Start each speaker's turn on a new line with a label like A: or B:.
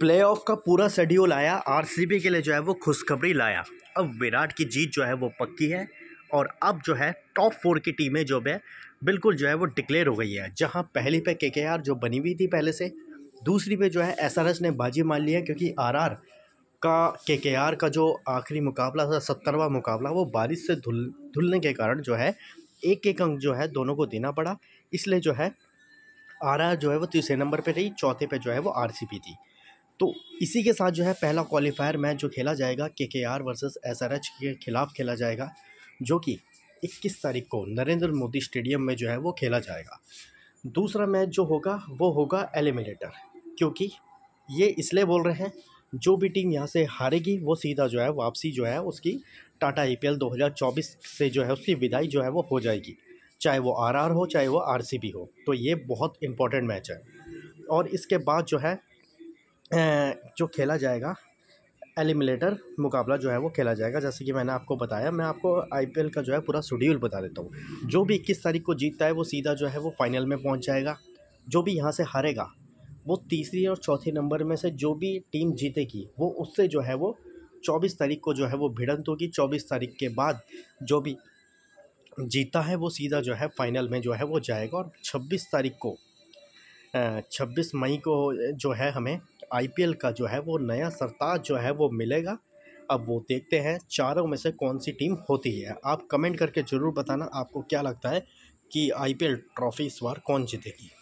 A: playoff का पूरा schedule आया आरसीबी के लिए जो है वो खुशखबरी लाया अब विराट की जीत जो है वो पक्की है और अब जो है टॉप फोर की टीमें जो है बिल्कुल जो है वो डिक्लेयर हो गई है जहां पहली पे केकेआर जो बनी हुई थी पहले से दूसरी पे जो है एसआरएस ने बाजी मान ली है क्योंकि आरआर का केकेआर का जो आखिरी मुकाबला था सत्तरवा मुकाबला वो बारिश से धुल धुलने के कारण जो है एक एक अंक जो है दोनों को देना पड़ा इसलिए जो है आरा जो है वो तीसरे नंबर पर रही चौथे पर जो है वो आर थी तो इसी के साथ जो है पहला क्वालिफायर मैच जो खेला जाएगा K K R versus S R H के खिलाफ खेला जाएगा जो कि इक्कीस तारीख को नरेंद्र मोदी स्टेडियम में जो है वो खेला जाएगा दूसरा मैच जो होगा वो होगा एलिमिनेटर क्योंकि ये इसलिए बोल रहे हैं जो भी टीम यहाँ से हारेगी वो सीधा जो है वापसी जो है उसकी टाटा आई पी से जो है उसकी विदाई जो है वो हो जाएगी चाहे वो आरआर हो चाहे वो आरसीबी हो तो ये बहुत इम्पोर्टेंट मैच है और इसके बाद जो है जो खेला जाएगा एलिमिनेटर मुकाबला जो है वो खेला जाएगा जैसे कि मैंने आपको बताया मैं आपको आईपीएल का जो है पूरा शेड्यूल बता देता हूँ जो भी इक्कीस तारीख को जीतता है वो सीधा जो है वो फाइनल में पहुँच जाएगा जो भी यहाँ से हारेगा वो तीसरी और चौथी नंबर में से जो भी टीम जीतेगी वो उससे जो है वो चौबीस तारीख को जो है वो भिड़ंत होगी चौबीस तारीख के बाद जो भी जीता है वो सीधा जो है फ़ाइनल में जो है वो जाएगा और छब्बीस तारीख को छब्बीस मई को जो है हमें आईपीएल का जो है वो नया सरताज जो है वो मिलेगा अब वो देखते हैं चारों में से कौन सी टीम होती है आप कमेंट करके ज़रूर बताना आपको क्या लगता है कि आईपीएल ट्रॉफी इस बार कौन जीतेगी